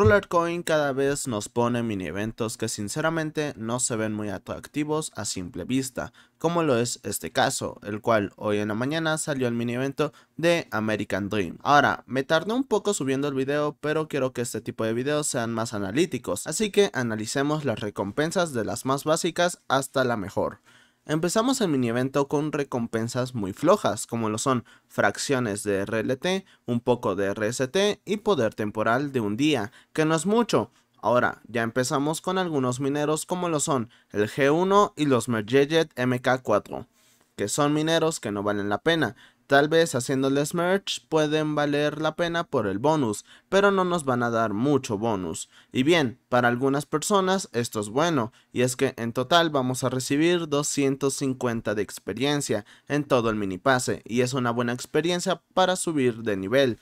Rollercoin cada vez nos pone mini eventos que sinceramente no se ven muy atractivos a simple vista, como lo es este caso, el cual hoy en la mañana salió el mini evento de American Dream. Ahora, me tardé un poco subiendo el video, pero quiero que este tipo de videos sean más analíticos, así que analicemos las recompensas de las más básicas hasta la mejor. Empezamos el mini evento con recompensas muy flojas, como lo son fracciones de RLT, un poco de RST y poder temporal de un día, que no es mucho. Ahora, ya empezamos con algunos mineros como lo son el G1 y los Mergejet MK4, que son mineros que no valen la pena, Tal vez haciéndoles merch pueden valer la pena por el bonus, pero no nos van a dar mucho bonus. Y bien, para algunas personas esto es bueno, y es que en total vamos a recibir 250 de experiencia en todo el mini pase, y es una buena experiencia para subir de nivel.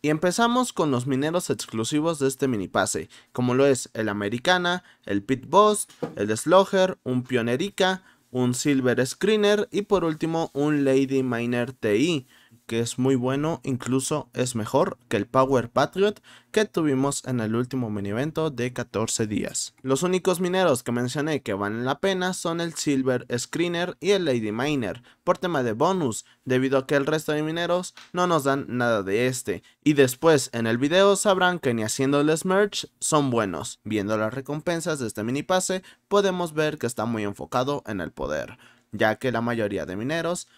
Y empezamos con los mineros exclusivos de este mini pase, como lo es el Americana, el Pit Boss, el Slogger, un Pionerica, un Silver Screener y por último un Lady Miner TI que es muy bueno, incluso es mejor que el Power Patriot que tuvimos en el último mini evento de 14 días. Los únicos mineros que mencioné que valen la pena son el Silver Screener y el Lady Miner, por tema de bonus, debido a que el resto de mineros no nos dan nada de este, y después en el video sabrán que ni haciéndoles merch son buenos. Viendo las recompensas de este mini pase, podemos ver que está muy enfocado en el poder ya que la mayoría de mineros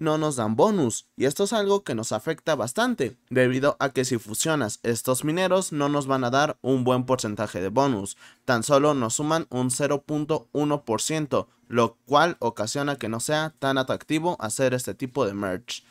no nos dan bonus, y esto es algo que nos afecta bastante, debido a que si fusionas estos mineros no nos van a dar un buen porcentaje de bonus, tan solo nos suman un 0.1%, lo cual ocasiona que no sea tan atractivo hacer este tipo de merch.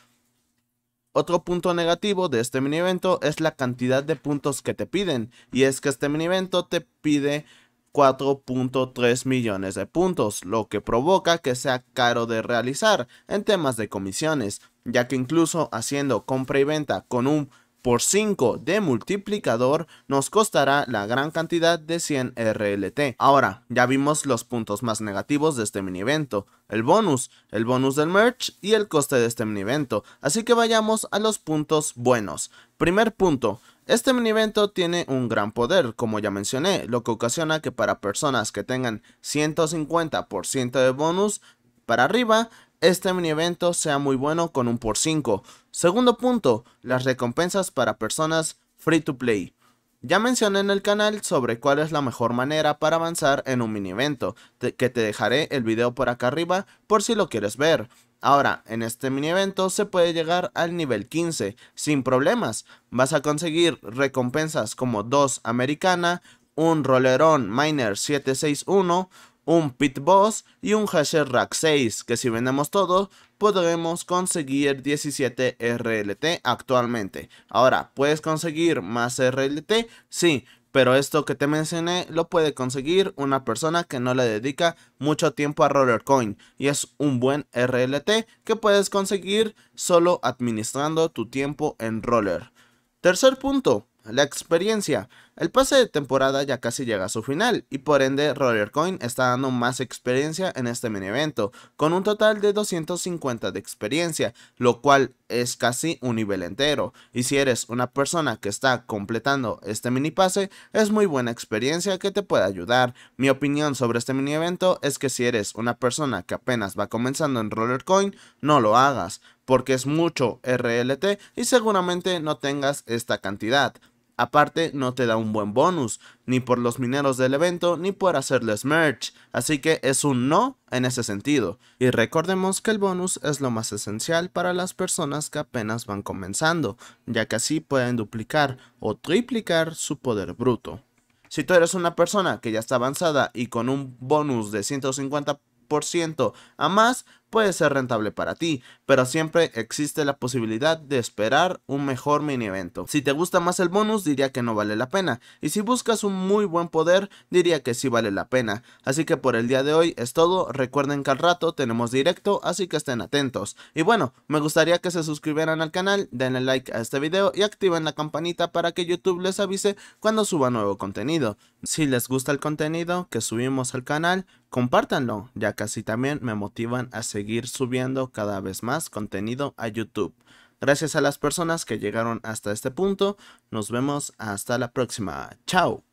Otro punto negativo de este mini evento es la cantidad de puntos que te piden, y es que este mini evento te pide 4.3 millones de puntos, lo que provoca que sea caro de realizar en temas de comisiones, ya que incluso haciendo compra y venta con un por 5 de multiplicador nos costará la gran cantidad de 100 RLT. Ahora, ya vimos los puntos más negativos de este mini evento, el bonus, el bonus del merch y el coste de este mini evento, así que vayamos a los puntos buenos. Primer punto, este mini evento tiene un gran poder, como ya mencioné, lo que ocasiona que para personas que tengan 150% de bonus para arriba, este mini evento sea muy bueno con un por 5. Segundo punto, las recompensas para personas free to play. Ya mencioné en el canal sobre cuál es la mejor manera para avanzar en un mini evento, que te dejaré el video por acá arriba por si lo quieres ver. Ahora, en este mini evento se puede llegar al nivel 15, sin problemas. Vas a conseguir recompensas como 2 americana, un rolerón miner 761, un Pit Boss y un Hasher Rack 6, que si vendemos todos podremos conseguir 17 RLT actualmente. Ahora, ¿puedes conseguir más RLT? Sí, pero esto que te mencioné lo puede conseguir una persona que no le dedica mucho tiempo a Rollercoin y es un buen RLT que puedes conseguir solo administrando tu tiempo en Roller. Tercer punto, la experiencia. El pase de temporada ya casi llega a su final y por ende Rollercoin está dando más experiencia en este mini evento, con un total de 250 de experiencia, lo cual es casi un nivel entero. Y si eres una persona que está completando este mini pase, es muy buena experiencia que te puede ayudar. Mi opinión sobre este mini evento es que si eres una persona que apenas va comenzando en Rollercoin, no lo hagas porque es mucho RLT y seguramente no tengas esta cantidad. Aparte no te da un buen bonus, ni por los mineros del evento, ni por hacerles merch, así que es un no en ese sentido. Y recordemos que el bonus es lo más esencial para las personas que apenas van comenzando, ya que así pueden duplicar o triplicar su poder bruto. Si tú eres una persona que ya está avanzada y con un bonus de 150% a más, puede ser rentable para ti, pero siempre existe la posibilidad de esperar un mejor mini evento. Si te gusta más el bonus, diría que no vale la pena, y si buscas un muy buen poder, diría que sí vale la pena. Así que por el día de hoy es todo, recuerden que al rato tenemos directo, así que estén atentos. Y bueno, me gustaría que se suscribieran al canal, denle like a este video y activen la campanita para que YouTube les avise cuando suba nuevo contenido. Si les gusta el contenido que subimos al canal, compártanlo, ya que así también me motivan a seguir seguir subiendo cada vez más contenido a YouTube. Gracias a las personas que llegaron hasta este punto. Nos vemos hasta la próxima. Chao.